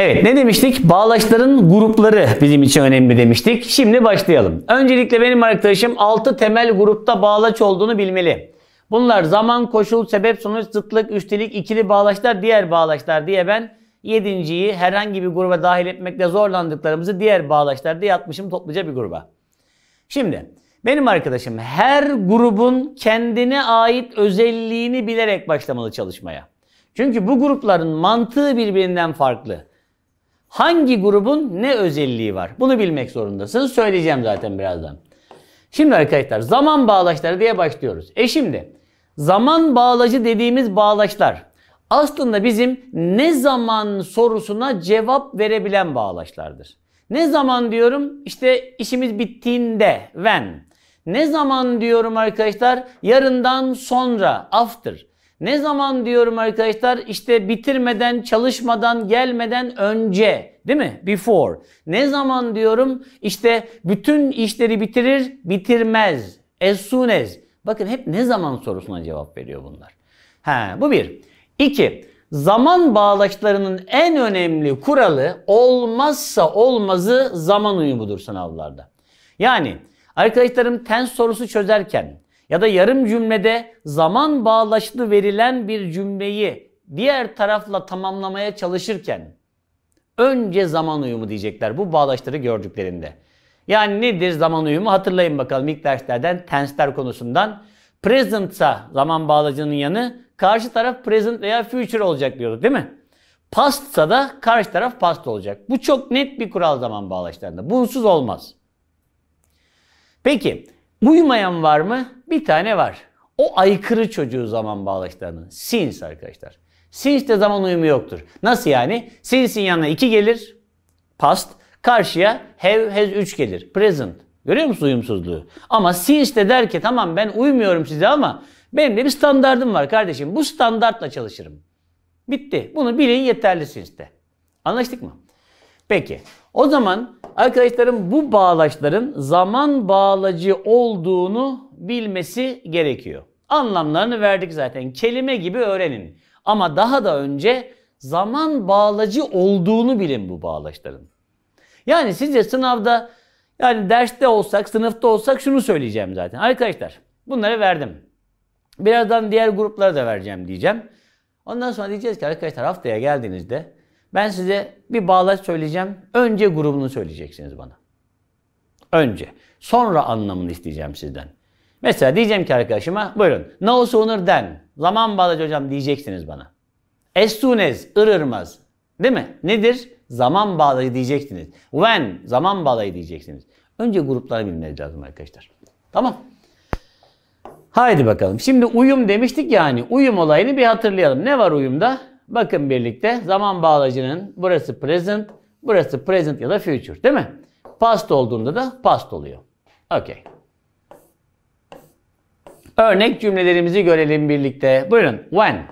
Evet ne demiştik? Bağlaçların grupları bizim için önemli demiştik. Şimdi başlayalım. Öncelikle benim arkadaşım 6 temel grupta bağlaç olduğunu bilmeli. Bunlar zaman, koşul, sebep, sonuç, zıtlık, üstelik ikili bağlaçlar, diğer bağlaçlar diye ben yedinciyi herhangi bir gruba dahil etmekte zorlandıklarımızı diğer bağlaçlar diye atmışım topluca bir gruba. Şimdi benim arkadaşım her grubun kendine ait özelliğini bilerek başlamalı çalışmaya. Çünkü bu grupların mantığı birbirinden farklı hangi grubun ne özelliği var? Bunu bilmek zorundasınız. Söyleyeceğim zaten birazdan. Şimdi arkadaşlar zaman bağlaçları diye başlıyoruz. E şimdi zaman bağlacı dediğimiz bağlaçlar aslında bizim ne zaman sorusuna cevap verebilen bağlaçlardır. Ne zaman diyorum? İşte işimiz bittiğinde, when. Ne zaman diyorum arkadaşlar? Yarından sonra, after. Ne zaman diyorum arkadaşlar? İşte bitirmeden, çalışmadan, gelmeden önce değil mi? Before. Ne zaman diyorum? İşte bütün işleri bitirir, bitirmez. As soon as. Bakın hep ne zaman sorusuna cevap veriyor bunlar. He, bu bir. İki. Zaman bağlaçlarının en önemli kuralı olmazsa olmazı zaman uyumudur sınavlarda. Yani arkadaşlarım tens sorusu çözerken ya da yarım cümlede zaman bağlaçlı verilen bir cümleyi diğer tarafla tamamlamaya çalışırken önce zaman uyumu diyecekler bu bağlaçları gördüklerinde. Yani nedir zaman uyumu? Hatırlayın bakalım ilk derslerden tensler konusundan. Present'sa zaman bağlacının yanı karşı taraf present veya future olacak diyorduk değil mi? Past'sa da karşı taraf past olacak. Bu çok net bir kural zaman bağlaçlarında. Bunsuz olmaz. Peki Uymayan var mı? Bir tane var. O aykırı çocuğu zaman bağlaçlarının. Sins arkadaşlar. Sins de zaman uyumu yoktur. Nasıl yani? Sins'in yanına 2 gelir. Past. Karşıya have, has 3 gelir. Present. Görüyor musun uyumsuzluğu? Ama sinç de der ki tamam ben uymuyorum size ama benim de bir standardım var kardeşim. Bu standartla çalışırım. Bitti. Bunu bilin yeterli sinçte. Anlaştık mı? Peki. O zaman arkadaşlarım bu bağlaçların zaman bağlacı olduğunu bilmesi gerekiyor. Anlamlarını verdik zaten. Kelime gibi öğrenin. Ama daha da önce zaman bağlacı olduğunu bilin bu bağlaçların. Yani sizce sınavda yani derste olsak, sınıfta olsak şunu söyleyeceğim zaten. Arkadaşlar bunları verdim. Birazdan diğer gruplara da vereceğim diyeceğim. Ondan sonra diyeceğiz ki arkadaşlar haftaya geldiğinizde ben size bir bağlaç söyleyeceğim. Önce grubunu söyleyeceksiniz bana. Önce. Sonra anlamını isteyeceğim sizden. Mesela diyeceğim ki arkadaşıma buyurun. No sooner than. Zaman bağlacı hocam diyeceksiniz bana. As soon as. ırırmaz. Değil mi? Nedir? Zaman bağlayı diyeceksiniz. When zaman bağlayı diyeceksiniz. Önce grupları bilmeniz lazım arkadaşlar. Tamam. Haydi bakalım. Şimdi uyum demiştik yani. Uyum olayını bir hatırlayalım. Ne var uyumda? Bakın birlikte zaman bağlacının burası present, burası present ya da future değil mi? Past olduğunda da past oluyor. Okey. Örnek cümlelerimizi görelim birlikte. Buyurun. When.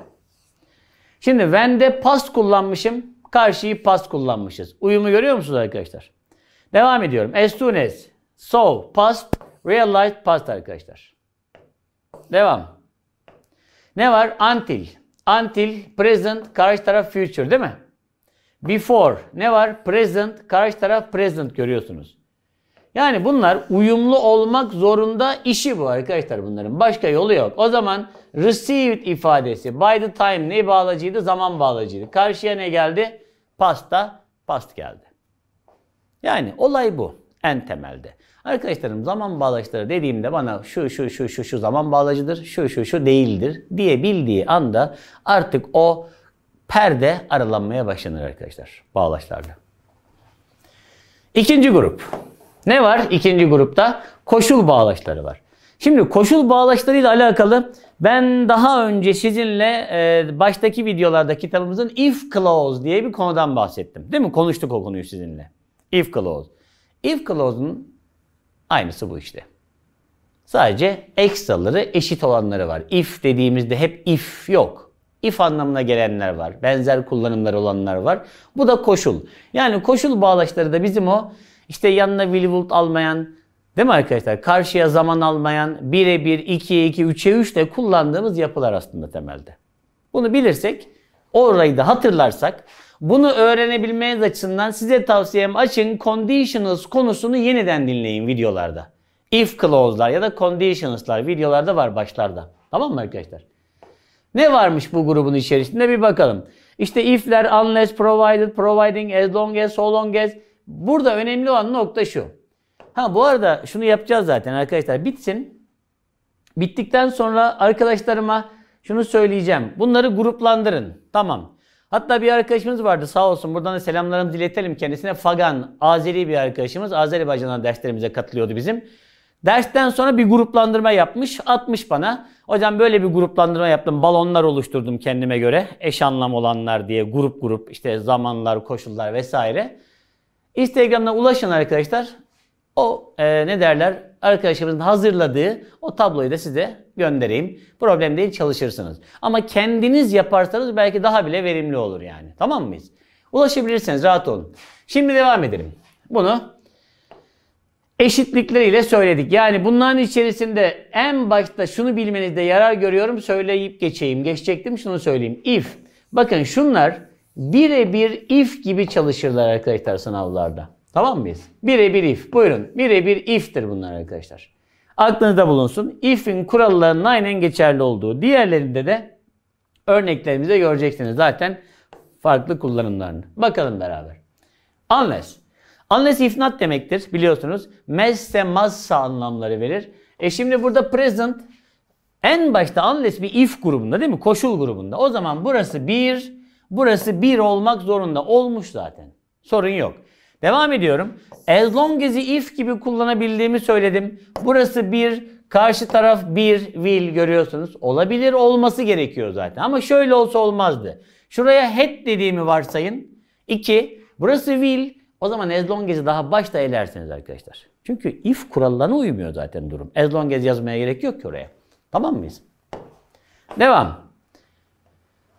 Şimdi when'de past kullanmışım. Karşıyı past kullanmışız. Uyumu görüyor musunuz arkadaşlar? Devam ediyorum. As soon as. So. Past. Realized past arkadaşlar. Devam. Ne var? Until. Until, present, karşı taraf future değil mi? Before ne var? Present, karşı taraf present görüyorsunuz. Yani bunlar uyumlu olmak zorunda işi bu arkadaşlar bunların. Başka yolu yok. O zaman received ifadesi by the time ne bağlacıydı? Zaman bağlacıydı. Karşıya ne geldi? Pasta, past geldi. Yani olay bu en temelde. Arkadaşlarım zaman bağlaçları dediğimde bana şu şu şu şu şu zaman bağlacıdır, şu şu şu değildir diye bildiği anda artık o perde aralanmaya başlanır arkadaşlar bağlaçlarda. İkinci grup. Ne var ikinci grupta? Koşul bağlaçları var. Şimdi koşul bağlaçlarıyla alakalı ben daha önce sizinle e, baştaki videolarda kitabımızın if clause diye bir konudan bahsettim. Değil mi? Konuştuk o konuyu sizinle. If clause. If clause'un aynısı bu işte. Sadece ekstraları eşit olanları var. If dediğimizde hep if yok. If anlamına gelenler var. Benzer kullanımları olanlar var. Bu da koşul. Yani koşul bağlaçları da bizim o işte yanına will would almayan değil mi arkadaşlar? Karşıya zaman almayan 1'e 1, 2'ye 2, 3'e 3 de kullandığımız yapılar aslında temelde. Bunu bilirsek, orayı da hatırlarsak bunu öğrenebilmeniz açısından size tavsiyem açın conditionals konusunu yeniden dinleyin videolarda. If clause'lar ya da conditionals'lar videolarda var başlarda. Tamam mı arkadaşlar? Ne varmış bu grubun içerisinde bir bakalım. İşte if'ler, unless, provided, providing, as long as, so long as. Burada önemli olan nokta şu. Ha bu arada şunu yapacağız zaten arkadaşlar. Bitsin. Bittikten sonra arkadaşlarıma şunu söyleyeceğim. Bunları gruplandırın. Tamam. Hatta bir arkadaşımız vardı sağ olsun buradan da selamlarımızı iletelim kendisine. Fagan Azeri bir arkadaşımız Azerbaycan'dan derslerimize katılıyordu bizim. Dersten sonra bir gruplandırma yapmış. Atmış bana. Hocam böyle bir gruplandırma yaptım. Balonlar oluşturdum kendime göre. Eş anlam olanlar diye grup grup işte zamanlar, koşullar vesaire. Instagram'dan ulaşın arkadaşlar. O e, ne derler arkadaşımızın hazırladığı o tabloyu da size göndereyim. Problem değil çalışırsınız. Ama kendiniz yaparsanız belki daha bile verimli olur yani. Tamam mıyız? Ulaşabilirsiniz rahat olun. Şimdi devam edelim. Bunu eşitlikleriyle söyledik. Yani bunların içerisinde en başta şunu bilmenizde yarar görüyorum. Söyleyip geçeyim. Geçecektim şunu söyleyeyim. If. Bakın şunlar birebir if gibi çalışırlar arkadaşlar sınavlarda. Tamam mıyız? Birebir if. Buyurun. Birebir if'tir bunlar arkadaşlar aklınızda bulunsun. If'in kurallarının aynen geçerli olduğu. Diğerlerinde de örneklerimizde göreceksiniz zaten farklı kullanımlarını. Bakalım beraber. Unless. Unless if not demektir biliyorsunuz. Messe mazsa anlamları verir. E şimdi burada present en başta unless bir if grubunda değil mi? Koşul grubunda. O zaman burası bir, burası bir olmak zorunda. Olmuş zaten. Sorun yok. Devam ediyorum. As long as'i if gibi kullanabildiğimi söyledim. Burası bir, karşı taraf bir will görüyorsunuz. Olabilir olması gerekiyor zaten. Ama şöyle olsa olmazdı. Şuraya had dediğimi varsayın. İki, Burası will. O zaman as long as'i daha başta elersiniz arkadaşlar. Çünkü if kurallarına uymuyor zaten durum. As long as yazmaya gerek yok ki oraya. Tamam mıyız? Devam.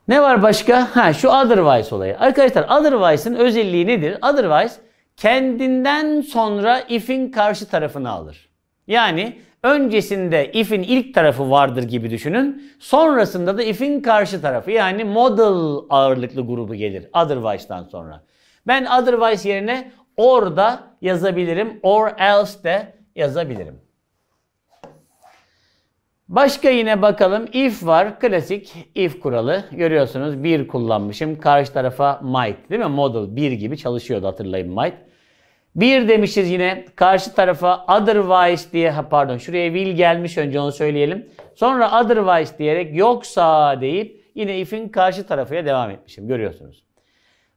Ne var başka? Ha şu otherwise olayı. Arkadaşlar otherwise'ın özelliği nedir? Otherwise kendinden sonra if'in karşı tarafını alır. Yani öncesinde if'in ilk tarafı vardır gibi düşünün. Sonrasında da if'in karşı tarafı yani model ağırlıklı grubu gelir otherwise'dan sonra. Ben otherwise yerine or da yazabilirim, or else de yazabilirim. Başka yine bakalım if var. Klasik if kuralı. Görüyorsunuz bir kullanmışım. Karşı tarafa might değil mi? Model bir gibi çalışıyordu hatırlayın might. Bir demişiz yine karşı tarafa otherwise diye pardon şuraya will gelmiş önce onu söyleyelim. Sonra otherwise diyerek yoksa deyip yine if'in karşı tarafıya devam etmişim görüyorsunuz.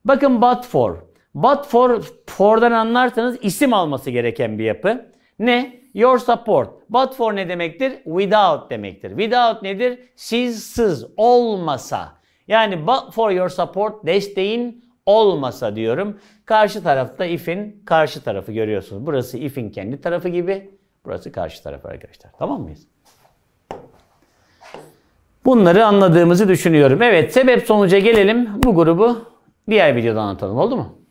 Bakın but for. But for for'dan anlarsanız isim alması gereken bir yapı. Ne? Your support. But for ne demektir? Without demektir. Without nedir? Sizsiz, olmasa. Yani but for your support desteğin olmasa diyorum. Karşı tarafta if'in karşı tarafı görüyorsunuz. Burası if'in kendi tarafı gibi. Burası karşı taraf arkadaşlar. Tamam mıyız? Bunları anladığımızı düşünüyorum. Evet sebep sonuca gelelim. Bu grubu diğer videoda anlatalım oldu mu?